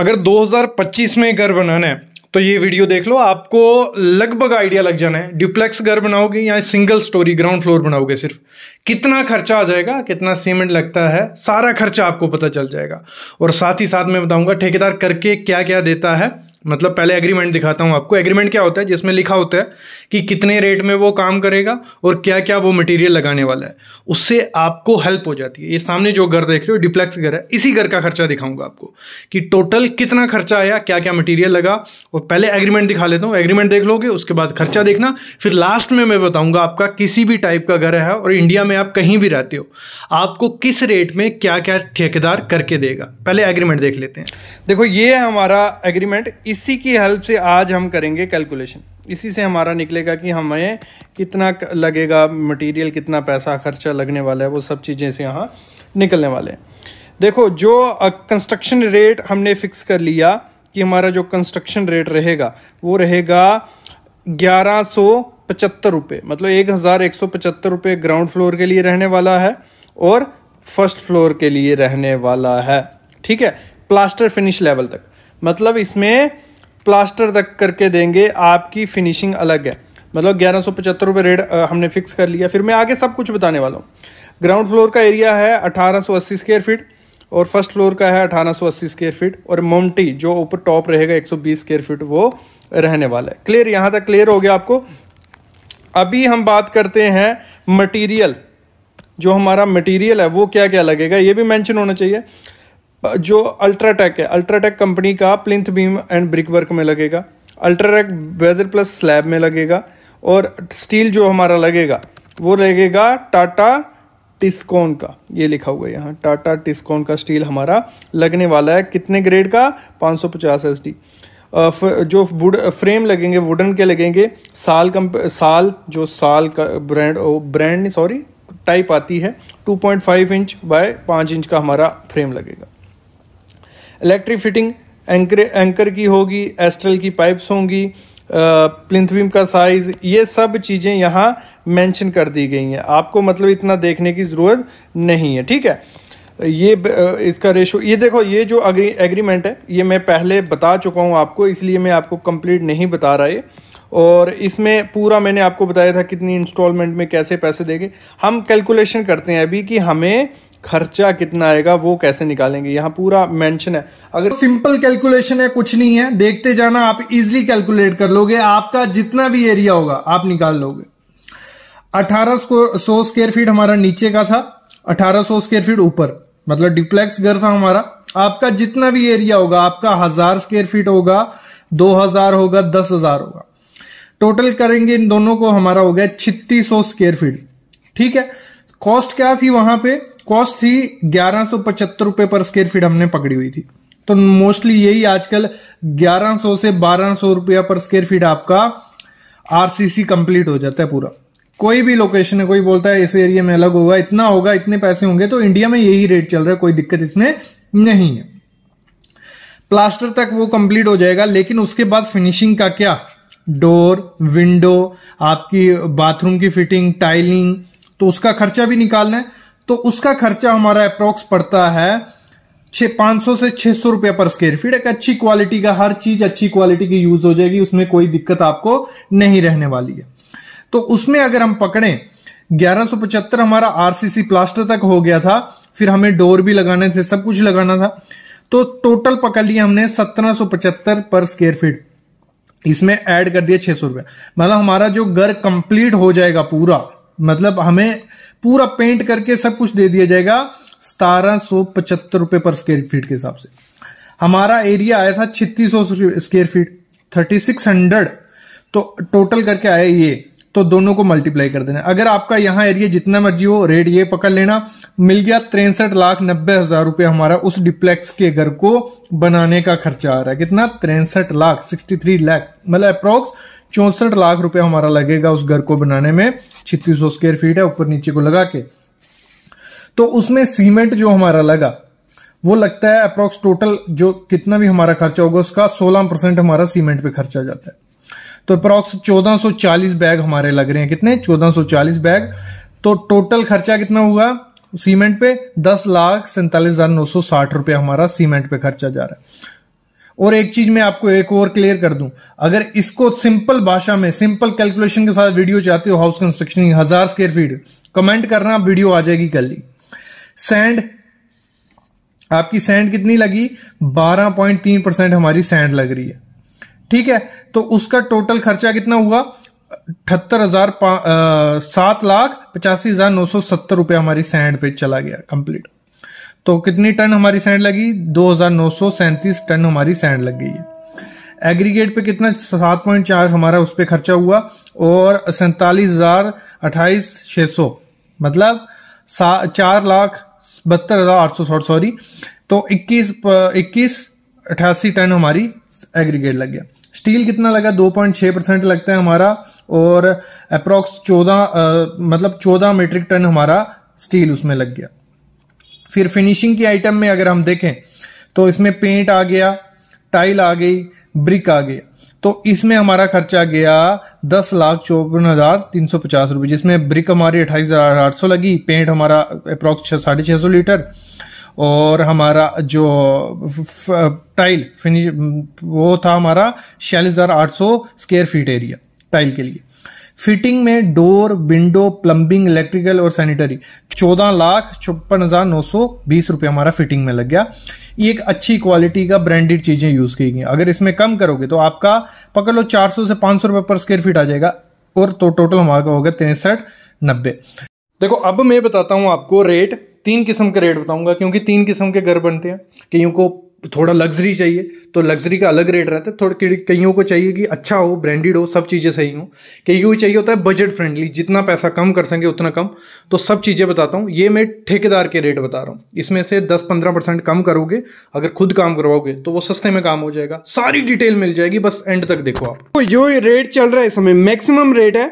अगर 2025 में घर बनाना है तो ये वीडियो देख लो आपको लगभग आइडिया लग जाना है ड्यूप्लेक्स घर बनाओगे या सिंगल स्टोरी ग्राउंड फ्लोर बनाओगे सिर्फ कितना खर्चा आ जाएगा कितना सीमेंट लगता है सारा खर्चा आपको पता चल जाएगा और साथ ही साथ मैं बताऊंगा ठेकेदार करके क्या क्या देता है मतलब पहले एग्रीमेंट दिखाता हूँ आपको एग्रीमेंट क्या होता है जिसमें लिखा होता है कि कितने रेट में वो काम करेगा और क्या क्या वो मटेरियल लगाने वाला है उससे आपको हेल्प हो जाती है ये सामने जो घर देख रहे हो डिप्लेक्स घर है इसी घर का खर्चा दिखाऊंगा आपको कि टोटल कितना खर्चा आया क्या क्या मटीरियल लगा और पहले एग्रीमेंट दिखा लेता हूँ एग्रीमेंट देख लोगे उसके बाद खर्चा देखना फिर लास्ट में मैं बताऊँगा आपका किसी भी टाइप का घर है और इंडिया में आप कहीं भी रहते हो आपको किस रेट में क्या क्या ठेकेदार करके देगा पहले एग्रीमेंट देख लेते हैं देखो ये है हमारा एग्रीमेंट इसी की हेल्प से आज हम करेंगे कैलकुलेशन इसी से हमारा निकलेगा कि हमें कितना लगेगा मटेरियल कितना पैसा खर्चा लगने वाला है वो सब चीज़ें से यहाँ निकलने वाले हैं देखो जो कंस्ट्रक्शन रेट हमने फिक्स कर लिया कि हमारा जो कंस्ट्रक्शन रेट रहेगा वो रहेगा ग्यारह सौ पचहत्तर रुपये मतलब एक हज़ार एक सौ पचहत्तर रुपये ग्राउंड फ्लोर के लिए रहने वाला है और फर्स्ट फ्लोर के लिए रहने वाला है ठीक है प्लास्टर फिनिश लेवल तक मतलब इसमें प्लास्टर तक करके देंगे आपकी फिनिशिंग अलग है मतलब ग्यारह सौ पचहत्तर रुपये रेट हमने फिक्स कर लिया फिर मैं आगे सब कुछ बताने वाला हूँ ग्राउंड फ्लोर का एरिया है अठारह सौ अस्सी स्क्वेयर फीट और फर्स्ट फ्लोर का है अठारह सौ अस्सी स्क्वेयर फीट और मोमटी जो ऊपर टॉप रहेगा एक सौ बीस स्क्वेयर फीट वो रहने वाला है क्लियर यहाँ तक क्लियर हो गया आपको अभी हम बात करते हैं मटीरियल जो हमारा मटीरियल है वो क्या क्या लगेगा ये भी मैंशन होना चाहिए जो अल्ट्राटेक है अल्ट्राटेक कंपनी का plinth beam and brick work में लगेगा अल्ट्राटेक वेदर प्लस स्लैब में लगेगा और स्टील जो हमारा लगेगा वो लगेगा टाटा टिस्कोन का ये लिखा हुआ है यहाँ टाटा टिस्कोन का स्टील हमारा लगने वाला है कितने ग्रेड का 550 सौ पचास एस डी जो वुड फ्रेम लगेंगे वुडन के लगेंगे साल कम साल जो साल का ब्रांड ब्रांड सॉरी टाइप आती है 2.5 इंच बाय 5 इंच का हमारा फ्रेम लगेगा इलेक्ट्रिक फिटिंग एंकर एंकर की होगी एस्ट्रल की पाइप्स होंगी प्लिंथविम का साइज़ ये सब चीज़ें यहाँ मेंशन कर दी गई हैं आपको मतलब इतना देखने की ज़रूरत नहीं है ठीक है ये इसका रेशो ये देखो ये जो अग्री एग्रीमेंट है ये मैं पहले बता चुका हूँ आपको इसलिए मैं आपको कंप्लीट नहीं बता रहा ये और इसमें पूरा मैंने आपको बताया था कितनी इंस्टॉलमेंट में कैसे पैसे देंगे हम कैलकुलेशन करते हैं अभी कि हमें खर्चा कितना आएगा वो कैसे निकालेंगे यहाँ पूरा मेंशन है अगर सिंपल कैलकुलेशन है कुछ नहीं है देखते जाना आप इजिली कैलकुलेट कर लोगे आपका जितना भी एरिया होगा आप निकाल लोगे 1800 सौ स्क्वेयर फीट हमारा नीचे का था 1800 स्क्वेयर फीट ऊपर मतलब डिप्लेक्स घर था हमारा आपका जितना भी एरिया होगा आपका हजार स्क्वेयर फीट होगा दो हजार होगा दस हजार होगा टोटल करेंगे इन दोनों को हमारा हो गया छत्तीस सौ स्क्वेयर फीट ठीक है कॉस्ट क्या थी वहां पे कॉस्ट थी ग्यारह सौ पचहत्तर रुपए पर स्क्वेयर फीट हमने पकड़ी हुई थी तो मोस्टली यही आजकल 1100 से 1200 रुपया पर स्क्वेयर फीट आपका आरसीसी कंप्लीट हो जाता है पूरा कोई भी लोकेशन है कोई बोलता है इस एरिया में अलग होगा इतना होगा इतने पैसे होंगे तो इंडिया में यही रेट चल रहा है कोई दिक्कत इसमें नहीं है प्लास्टर तक वो कंप्लीट हो जाएगा लेकिन उसके बाद फिनिशिंग का क्या डोर विंडो आपकी बाथरूम की फिटिंग टाइलिंग तो उसका खर्चा भी निकालना है तो उसका खर्चा हमारा अप्रोक्स पड़ता है छः पाँच सौ से छः सौ रुपया पर स्क्वेयर फीट एक अच्छी क्वालिटी का हर चीज अच्छी क्वालिटी की यूज हो जाएगी उसमें कोई दिक्कत आपको नहीं रहने वाली है तो उसमें अगर हम पकड़ें पचहत्तर हमारा आरसीसी प्लास्टर तक हो गया था फिर हमें डोर भी लगाने थे सब कुछ लगाना था तो टोटल पकड़ लिया हमने पचहत्तर पर स्क्वेयर फीट इसमें ऐड कर दिया छह सौ रुपया मतलब हमारा जो घर कंप्लीट हो जाएगा पूरा मतलब हमें पूरा पेंट करके सब कुछ दे दिया जाएगा सतारह सौ पचहत्तर रुपए पर स्क्वायर फीट के हिसाब से हमारा एरिया आया था छत्तीस सौ square feet thirty six hundred तो टोटल करके आया ये तो दोनों को मल्टीप्लाई कर देना अगर आपका यहाँ एरिया जितना मर्जी हो रेट ये पकड़ लेना मिल गया तिरसठ लाख नब्बे हजार रुपए हमारा उस डिप्लेक्स के घर को बनाने का खर्चा आ रहा है कितना तिरसठ लाख सिक्सटी थ्री लाख मतलब अप्रोक्स चौंसठ लाख रुपया हमारा लगेगा उस घर को बनाने में छत्तीस सौ स्क्वेयर फीट है ऊपर नीचे को लगा के तो उसमें सीमेंट जो हमारा लगा वो लगता है अप्रोक्स टोटल जो कितना भी हमारा खर्चा होगा उसका 16 परसेंट हमारा सीमेंट पे खर्चा जाता है तो सो 1440 बैग हमारे लग रहे हैं कितने 1440 बैग तो टोटल खर्चा कितना हुआ सीमेंट पे दस लाख सैंतालीस हजार नौ सौ साठ रुपया हमारा सीमेंट पे खर्चा जा रहा है और एक चीज मैं आपको एक और क्लियर कर दूं अगर इसको सिंपल भाषा में सिंपल कैलकुलेशन के साथ वीडियो चाहते हो हाउस कंस्ट्रक्शन हजार स्क्वेयर फीट कमेंट करना वीडियो आ जाएगी कल ही सैंड आपकी सैंड कितनी लगी 12.3 परसेंट हमारी सैंड लग रही है ठीक है तो उसका टोटल खर्चा कितना हुआ अठहत्तर हजार सात लाख पचासी हजार नौ सौ सत्तर रुपया हमारी सैंड पे चला गया कंप्लीट तो कितनी टन हमारी सैंड लगी दो टन हमारी सैंड लग गई है एग्रीगेट पे कितना सात पॉइंट चार हमारा उस पर खर्चा हुआ और सैतालीस हजार अट्ठाईस छः सौ मतलब चार लाख बहत्तर हजार आठ सौ सॉरी तो इक्कीस इक्कीस अट्ठासी टन हमारी एग्रीगेट लग गया स्टील कितना लगा 2.6 परसेंट लगता है हमारा और अप्रोक्स 14 मतलब 14 मीट्रिक टन हमारा स्टील उसमें लग गया फिर फिनिशिंग की आइटम में अगर हम देखें तो इसमें पेंट आ गया टाइल आ गई ब्रिक आ गया तो इसमें हमारा खर्चा गया दस लाख चौवन हजार तीन सौ पचास रुपये जिसमें ब्रिक हमारी अट्ठाईस हजार आठ सौ लगी पेंट हमारा अप्रॉक्स साढ़े छः सौ लीटर और हमारा जो टाइल फिनिश वो था हमारा छियालीस हजार आठ सौ स्क्वेयर फीट एरिया टाइल के लिए फिटिंग में डोर विंडो प्लम्बिंग इलेक्ट्रिकल और सैनिटरी चौदह लाख छप्पन हजार नौ सौ बीस रुपये हमारा फिटिंग में लग गया ये एक अच्छी क्वालिटी का ब्रांडेड चीजें यूज की गई अगर इसमें कम करोगे तो आपका पकड़ लो चार सौ से पांच सौ रुपये पर स्क्वेयर फीट आ जाएगा और तो टोटल हमारा होगा तिरसठ नब्बे देखो अब मैं बताता हूं आपको रेट तीन किस्म के रेट बताऊंगा क्योंकि तीन किस्म के घर बनते हैं कईयों को थोड़ा लग्जरी चाहिए तो लग्जरी का अलग रेट रहता है थोड़े कईयों को चाहिए कि अच्छा हो ब्रांडेड हो सब चीज़ें सही हो कईयों को चाहिए होता है बजट फ्रेंडली जितना पैसा कम कर सकें उतना कम तो सब चीज़ें बताता हूँ ये मैं ठेकेदार के रेट बता रहा हूँ इसमें से दस पंद्रह परसेंट कम करोगे अगर खुद काम करवाओगे तो वो सस्ते में काम हो जाएगा सारी डिटेल मिल जाएगी बस एंड तक देखो आप तो जो रेट चल रहा है इस समय मैक्सिमम रेट है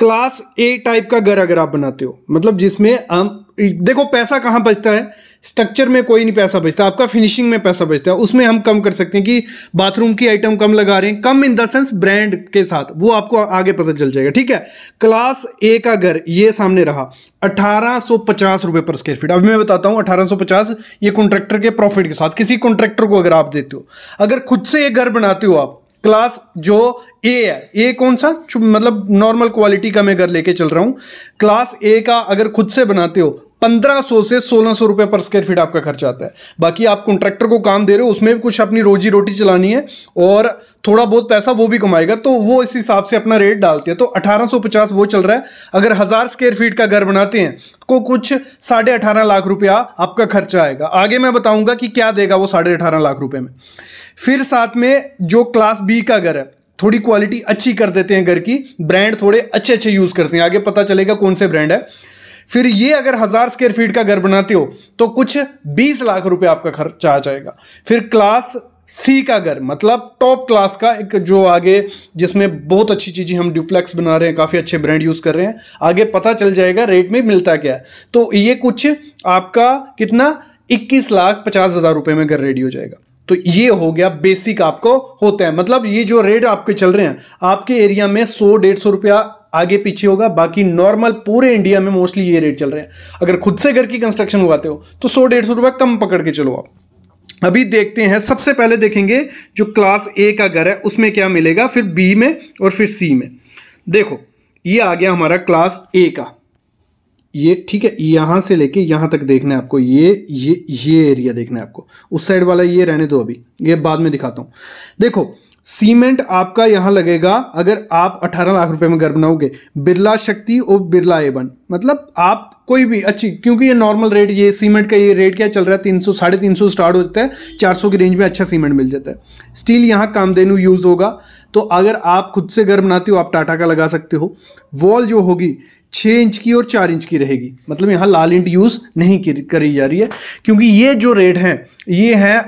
क्लास ए टाइप का घर अगर आप बनाते हो मतलब जिसमें हम देखो पैसा कहाँ बचता है स्ट्रक्चर में कोई नहीं पैसा बचता आपका फिनिशिंग में पैसा बचता है उसमें हम कम कर सकते हैं कि बाथरूम की आइटम कम लगा रहे हैं कम इन द सेंस ब्रांड के साथ वो आपको आगे पता चल जाएगा ठीक है क्लास ए का घर ये सामने रहा अठारह रुपए पर स्क्वायर फीट अभी मैं बताता हूँ 1850 ये कॉन्ट्रैक्टर के प्रॉफिट के साथ किसी कॉन्ट्रैक्टर को अगर आप देते हो अगर खुद से एक घर बनाते हो आप क्लास जो ए है ए कौन सा मतलब नॉर्मल क्वालिटी का मैं घर लेके चल रहा हूँ क्लास ए का अगर खुद से बनाते हो 1500 से 1600 रुपए पर स्क्वायर फीट आपका खर्च आता है बाकी आप कॉन्ट्रैक्टर को काम दे रहे हो उसमें भी कुछ अपनी रोजी रोटी चलानी है और थोड़ा बहुत पैसा वो भी कमाएगा तो वो इस हिसाब से अपना रेट डालते हैं तो 1850 वो चल रहा है अगर हज़ार स्क्वायर फीट का घर बनाते हैं को तो कुछ साढ़े अठारह लाख रुपया आपका खर्चा आएगा आगे मैं बताऊंगा कि क्या देगा वो साढ़े अठारह लाख रुपये में फिर साथ में जो क्लास बी का घर है थोड़ी क्वालिटी अच्छी कर देते हैं घर की ब्रांड थोड़े अच्छे अच्छे यूज़ करते हैं आगे पता चलेगा कौन से ब्रांड है फिर ये अगर हज़ार स्क्वेयर फीट का घर बनाते हो तो कुछ बीस लाख रुपए आपका खर्चा आ जाएगा फिर क्लास सी का घर मतलब टॉप क्लास का एक जो आगे जिसमें बहुत अच्छी चीज़ें हम ड्यूप्लेक्स बना रहे हैं काफ़ी अच्छे ब्रांड यूज़ कर रहे हैं आगे पता चल जाएगा रेट में मिलता क्या है तो ये कुछ आपका कितना इक्कीस लाख पचास हज़ार रुपये में घर रेडी हो जाएगा तो ये हो गया बेसिक आपको होता है मतलब ये जो रेट आपके चल रहे हैं आपके एरिया में सौ डेढ़ सौ रुपया आगे पीछे होगा बाकी नॉर्मल पूरे इंडिया में मोस्टली ये रेट चल रहे हैं अगर खुद से घर की कंस्ट्रक्शन उगाते हो तो सौ डेढ़ सौ रुपये कम पकड़ के चलो आप अभी देखते हैं सबसे पहले देखेंगे जो क्लास ए का घर है उसमें क्या मिलेगा फिर बी में और फिर सी में देखो ये आ गया हमारा क्लास ए का ये ठीक है यहां से लेके यहां तक देखना है आपको ये ये ये एरिया देखना है आपको उस साइड वाला ये रहने दो अभी ये बाद में दिखाता हूं देखो सीमेंट आपका यहाँ लगेगा अगर आप 18 लाख रुपए में घर बनाओगे बिरला शक्ति और बिरला एवन मतलब आप कोई भी अच्छी क्योंकि ये नॉर्मल रेट ये सीमेंट का ये रेट क्या चल रहा है तीन सौ साढ़े तीन सौ स्टार्ट हो जाता है चार सौ की रेंज में अच्छा सीमेंट मिल जाता है स्टील यहाँ कामधेनु यूज़ होगा तो अगर आप खुद से घर बनाते हो आप टाटा का लगा सकते हो वॉल जो होगी छः इंच की और चार इंच की रहेगी मतलब यहाँ लाल इंट यूज़ नहीं करी जा रही है क्योंकि ये जो रेट हैं ये हैं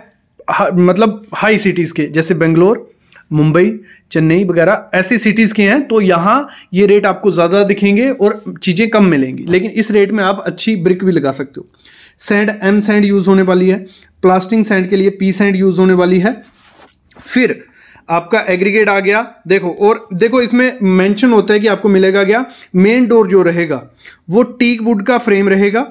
मतलब हाई सिटीज़ के जैसे बेंगलोर मुंबई चेन्नई वगैरह ऐसी सिटीज़ के हैं तो यहाँ ये रेट आपको ज़्यादा दिखेंगे और चीज़ें कम मिलेंगी लेकिन इस रेट में आप अच्छी ब्रिक भी लगा सकते हो सैंड एम सैंड यूज़ होने वाली है प्लास्टिक सैंड के लिए पी सैंड यूज़ होने वाली है फिर आपका एग्रीगेट आ गया देखो और देखो इसमें मेंशन होता है कि आपको मिलेगा क्या मेन डोर जो रहेगा वो टीक वुड का फ्रेम रहेगा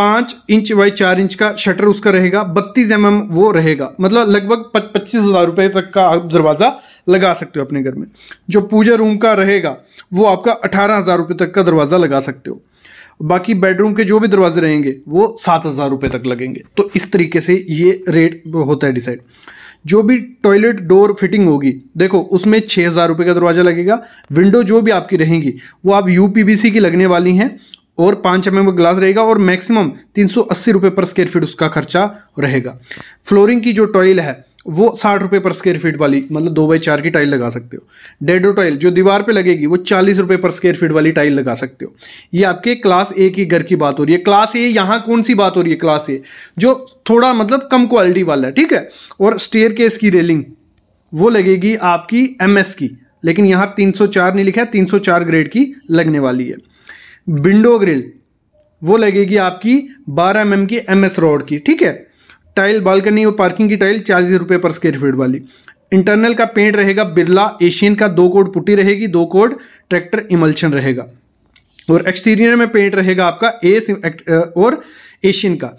पाँच इंच बाई चार इंच का शटर उसका रहेगा बत्तीस एम वो रहेगा मतलब लगभग पच्चीस हज़ार रुपये तक का आप दरवाज़ा लगा सकते हो अपने घर में जो पूजा रूम का रहेगा वो आपका अठारह हज़ार रुपये तक का दरवाज़ा लगा सकते हो बाकी बेडरूम के जो भी दरवाजे रहेंगे वो सात हज़ार रुपये तक लगेंगे तो इस तरीके से ये रेट होता है डिसाइड जो भी टॉयलेट डोर फिटिंग होगी देखो उसमें छः हज़ार रुपये का दरवाज़ा लगेगा विंडो जो भी आपकी रहेंगी वो आप यू की लगने वाली हैं और पाँच एम का ग्लास रहेगा और मैक्सिमम तीन सौ अस्सी रुपये पर स्क्वेयर फीट उसका खर्चा रहेगा फ्लोरिंग की जो टॉयल है वो साठ रुपये पर स्क्वेयर फीट वाली मतलब दो बाई चार की टाइल लगा सकते हो डेडो टाइल जो दीवार पे लगेगी वो चालीस रुपये पर स्क्वेयर फीट वाली टाइल लगा सकते हो ये आपके क्लास ए की घर की बात हो रही है क्लास ए यहाँ कौन सी बात हो रही है क्लास ए जो थोड़ा मतलब कम क्वालिटी वाला है ठीक है और स्टेयर केस की रेलिंग वो लगेगी आपकी एम की लेकिन यहाँ तीन नहीं लिखा है 304 ग्रेड की लगने वाली है विंडो ग्रिल वो लगेगी आपकी 12 एम की एम एस रोड की ठीक है टाइल बालकनी और पार्किंग की टाइल चालीस रुपये पर स्क्वेयर फीट वाली इंटरनल का पेंट रहेगा बिरला एशियन का दो कोड पुटी रहेगी दो कोड ट्रैक्टर इमल्शन रहेगा और एक्सटीरियर में पेंट रहेगा आपका एस और एशियन का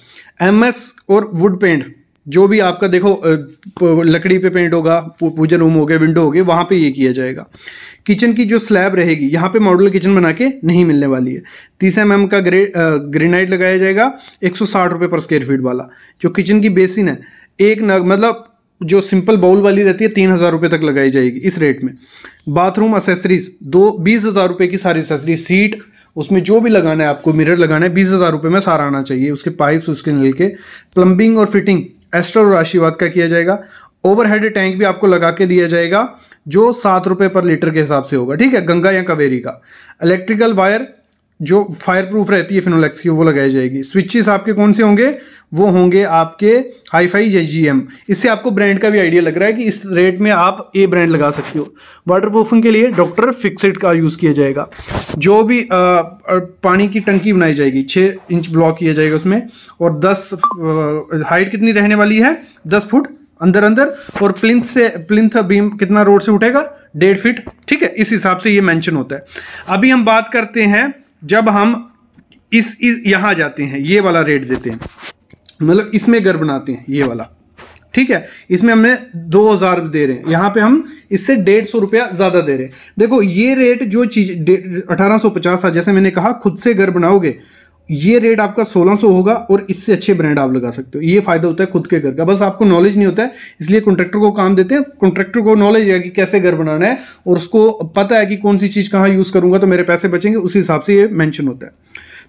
एमएस और वुड पेंट जो भी आपका देखो लकड़ी पे पेंट होगा पूजन रूम हो गया विंडो हो गए वहाँ पे ये किया जाएगा किचन की जो स्लैब रहेगी यहाँ पे मॉडल किचन बना के नहीं मिलने वाली है तीस एम एम का ग्रे ग्रेनाइट लगाया जाएगा एक सौ साठ रुपये पर स्क्वेयर फीट वाला जो किचन की बेसिन है एक नग मतलब जो सिंपल बाउल वाली रहती है तीन हज़ार रुपये तक लगाई जाएगी इस रेट में बाथरूम असेसरीज दो बीस हज़ार रुपये की सारी असेसरी सीट उसमें जो भी लगाना है आपको मिरर लगाना है बीस हज़ार रुपये में सारा आना चाहिए उसके पाइप्स उसके नल के प्लम्बिंग और फिटिंग एस्ट्रो राशिवाद का किया जाएगा ओवरहेड टैंक भी आपको लगा के दिया जाएगा जो सात रुपये पर लीटर के हिसाब से होगा ठीक है गंगा या कवेरी का इलेक्ट्रिकल वायर जो फायर प्रूफ रहती है फिनोलेक्स की वो लगाई जाएगी स्विचेस आपके कौन से होंगे वो होंगे आपके हाई फाई जी एम इससे आपको ब्रांड का भी आइडिया लग रहा है कि इस रेट में आप ए ब्रांड लगा सकते हो वाटर प्रूफिंग के लिए डॉक्टर फिक्सड का यूज़ किया जाएगा जो भी आ, पानी की टंकी बनाई जाएगी छः इंच ब्लॉक किया जाएगा उसमें और दस हाइट कितनी रहने वाली है दस फुट अंदर अंदर और प्लिंथ से प्लिंथ बीम कितना रोड से उठेगा डेढ़ फीट ठीक है इस हिसाब से ये मेंशन होता है अभी हम बात करते हैं जब हम इस, इस यहाँ जाते हैं ये वाला रेट देते हैं मतलब इसमें घर बनाते हैं ये वाला ठीक है इसमें हमने दो हज़ार दे रहे हैं यहाँ पे हम इससे डेढ़ सौ रुपया ज़्यादा दे रहे हैं देखो ये रेट जो चीज़ अठारह सौ पचास जैसे मैंने कहा खुद से घर बनाओगे ये रेट आपका 1600 होगा और इससे अच्छे ब्रांड आप लगा सकते हो ये फायदा होता है खुद के घर का बस आपको नॉलेज नहीं होता है इसलिए कॉन्ट्रैक्टर को काम देते हैं कॉन्ट्रैक्टर को नॉलेज है कि कैसे घर बनाना है और उसको पता है कि कौन सी चीज़ कहाँ यूज़ करूँगा तो मेरे पैसे बचेंगे उस हिसाब से ये मैंशन होता है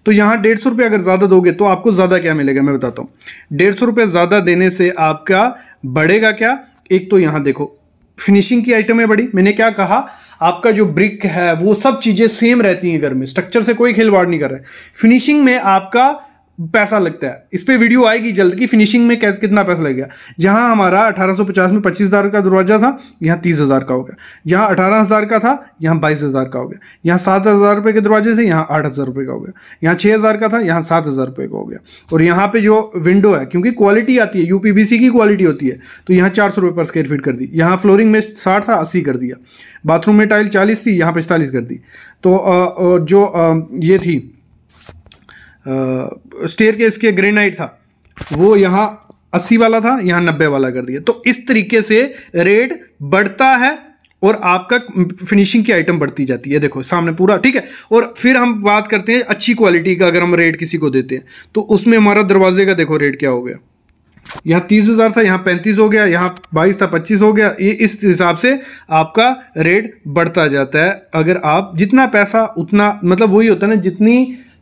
तो यहाँ डेढ़ सौ रुपये अगर ज़्यादा दोगे तो आपको ज़्यादा क्या मिलेगा मैं बताता हूँ डेढ़ सौ रुपये ज़्यादा देने से आपका बढ़ेगा क्या एक तो यहाँ देखो फिनिशिंग की आइटमें बड़ी मैंने क्या कहा आपका जो ब्रिक है वो सब चीज़ें सेम रहती हैं घर में स्ट्रक्चर से कोई खिलवाड़ नहीं कर रहा है फिनिशिंग में आपका पैसा लगता है इस पर वीडियो आएगी जल्द की फिनिशिंग में कैसे कितना पैसा लगेगा जहां हमारा 1850 में पच्चीस हज़ार का दरवाज़ा था यहाँ तीस हज़ार का हो गया यहाँ अठारह हज़ार का था यहाँ बाईस हज़ार का हो गया यहाँ सात हज़ार रुपये के दरवाजे से यहाँ आठ हज़ार रुपये का हो गया यहाँ छः हज़ार का था यहाँ सात हज़ार रुपये का हो गया और यहाँ पर जो विंडो है क्योंकि क्वालिटी आती है यू की क्वालिटी होती है तो यहाँ चार सौ पर स्क्वेयर फीट कर दी यहाँ फ्लोरिंग में साठ था अस्सी कर दिया बाथरूम में टाइल चालीस थी यहाँ पैंतालीस कर दी तो जो ये थी स्टेयर केस के ग्रेनाइट था वो यहाँ अस्सी वाला था यहाँ नब्बे वाला कर दिया तो इस तरीके से रेट बढ़ता है और आपका फिनिशिंग की आइटम बढ़ती जाती है देखो सामने पूरा ठीक है और फिर हम बात करते हैं अच्छी क्वालिटी का अगर हम रेट किसी को देते हैं तो उसमें हमारा दरवाजे का देखो रेट क्या हो गया यहाँ तीस हज़ार था यहाँ पैंतीस हो गया यहाँ बाईस था पच्चीस हो गया ये इस हिसाब से आपका रेट बढ़ता जाता है अगर आप जितना पैसा उतना मतलब वही होता है ना जितनी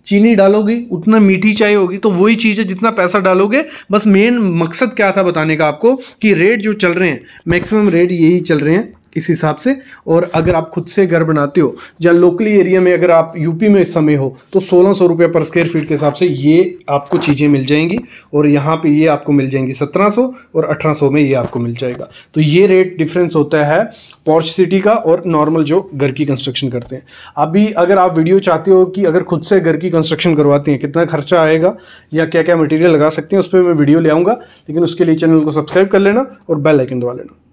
चीनी डालोगे उतना मीठी चाय होगी तो वही चीज़ है जितना पैसा डालोगे बस मेन मकसद क्या था बताने का आपको कि रेट जो चल रहे हैं मैक्सिमम रेट यही चल रहे हैं इस हिसाब से और अगर आप खुद से घर बनाते हो या लोकली एरिया में अगर आप यूपी में इस समय हो तो सोलह सौ रुपये पर स्क्वायर फीट के हिसाब से ये आपको चीज़ें मिल जाएंगी और यहाँ पे ये आपको मिल जाएंगी सत्रह सौ और अठारह सौ में ये आपको मिल जाएगा तो ये रेट डिफरेंस होता है पॉर्च सिटी का और नॉर्मल जो घर की कंस्ट्रक्शन करते हैं अभी अगर आप वीडियो चाहते हो कि अगर खुद से घर की कंस्ट्रक्शन करवाते हैं कितना खर्चा आएगा या क्या क्या मटेरियल लगा सकते हैं उस पर मैं वीडियो ले आऊँगा लेकिन उसके लिए चैनल को सब्सक्राइब कर लेना और बेल आइकन दबा लेना